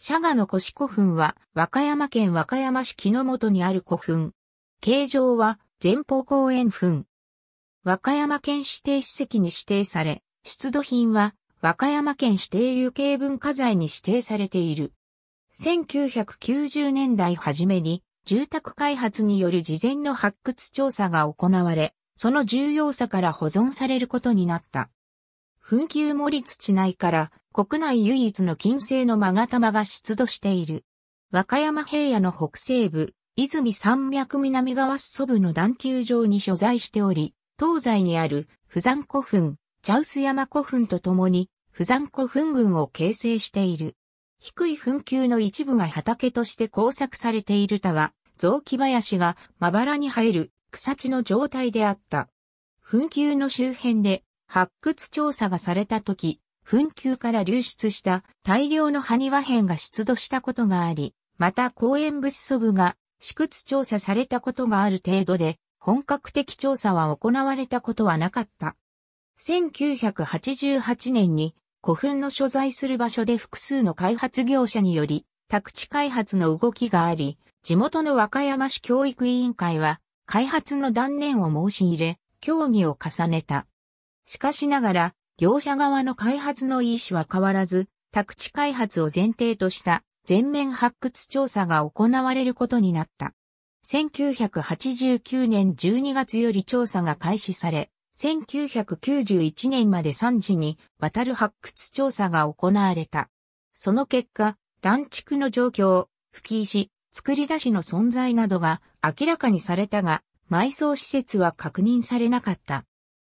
シャガの腰古墳は、和歌山県和歌山市木の本にある古墳。形状は、前方公園墳。和歌山県指定史跡に指定され、出土品は、和歌山県指定有形文化財に指定されている。1990年代初めに、住宅開発による事前の発掘調査が行われ、その重要さから保存されることになった。墳丘森土内から国内唯一の金星のマガが出土している。和歌山平野の北西部、泉山脈南側祖部の段丘上に所在しており、東西にある富山古墳、茶臼山古墳とともに、富山古墳群を形成している。低い墳丘の一部が畑として工作されている他は、雑木林がまばらに生える草地の状態であった。墳丘の周辺で発掘調査がされた時、墳丘から流出した大量の埴輪片が出土したことがあり、また公園物素部が私屈調査されたことがある程度で、本格的調査は行われたことはなかった。1988年に古墳の所在する場所で複数の開発業者により宅地開発の動きがあり、地元の和歌山市教育委員会は開発の断念を申し入れ、協議を重ねた。しかしながら、業者側の開発の意思は変わらず、宅地開発を前提とした全面発掘調査が行われることになった。1989年12月より調査が開始され、1991年まで3時にわたる発掘調査が行われた。その結果、団地区の状況、吹石、作り出しの存在などが明らかにされたが、埋葬施設は確認されなかった。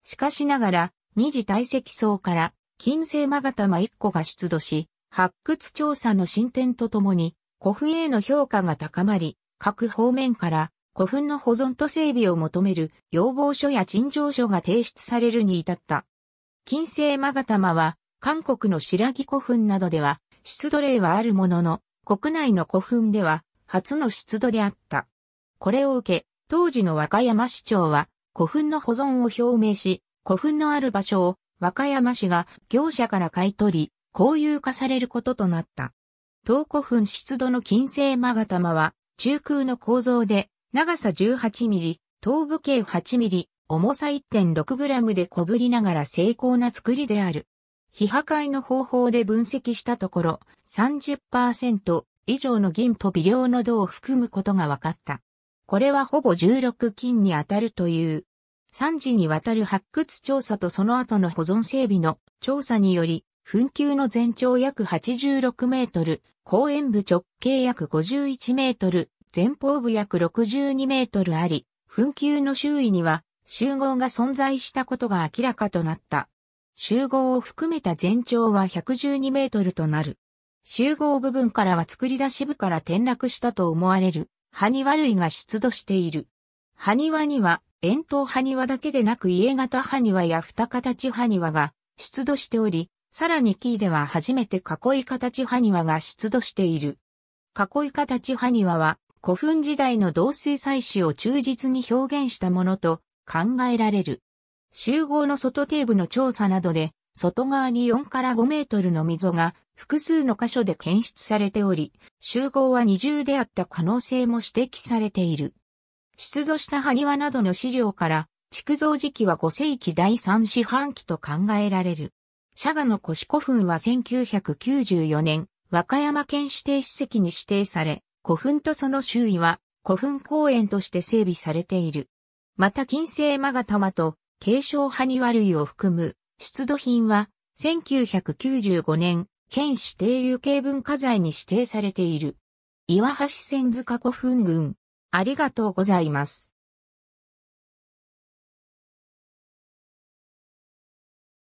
しかしながら、二次堆積層から金星マガタマ1個が出土し、発掘調査の進展とともに古墳への評価が高まり、各方面から古墳の保存と整備を求める要望書や陳情書が提出されるに至った。金星マガタマは韓国の白木古墳などでは出土例はあるものの、国内の古墳では初の出土であった。これを受け、当時の和歌山市長は古墳の保存を表明し、古墳のある場所を和歌山市が業者から買い取り、公有化されることとなった。東古墳湿度の金星マガタマは中空の構造で長さ18ミリ、頭部径8ミリ、重さ1 6ムで小ぶりながら精巧な作りである。非破壊の方法で分析したところ30%以上の銀と微量の銅を含むことが分かった。これはほぼ16金に当たるという3次にわたる発掘調査とその後の保存整備の調査により、墳丘の全長約86メートル、公園部直径約51メートル、前方部約62メートルあり、墳丘の周囲には集合が存在したことが明らかとなった。集合を含めた全長は112メートルとなる。集合部分からは作り出し部から転落したと思われる、埴輪類が出土している。埴輪には円筒埴輪だけでなく家型埴輪や二形埴輪が出土しており、さらにキーでは初めて囲い形埴輪が出土している。囲い形埴輪は古墳時代の同水採取を忠実に表現したものと考えられる。集合の外底部の調査などで、外側に4から5メートルの溝が複数の箇所で検出されており、集合は二重であった可能性も指摘されている。出土した埴輪などの資料から、築造時期は5世紀第3四半期と考えられる。シ賀の腰古墳は1994年、和歌山県指定史跡に指定され、古墳とその周囲は古墳公園として整備されている。また金星マガタマと継承埴輪類を含む出土品は1995年県指定有形文化財に指定されている。岩橋千塚古墳群ありがとうございます。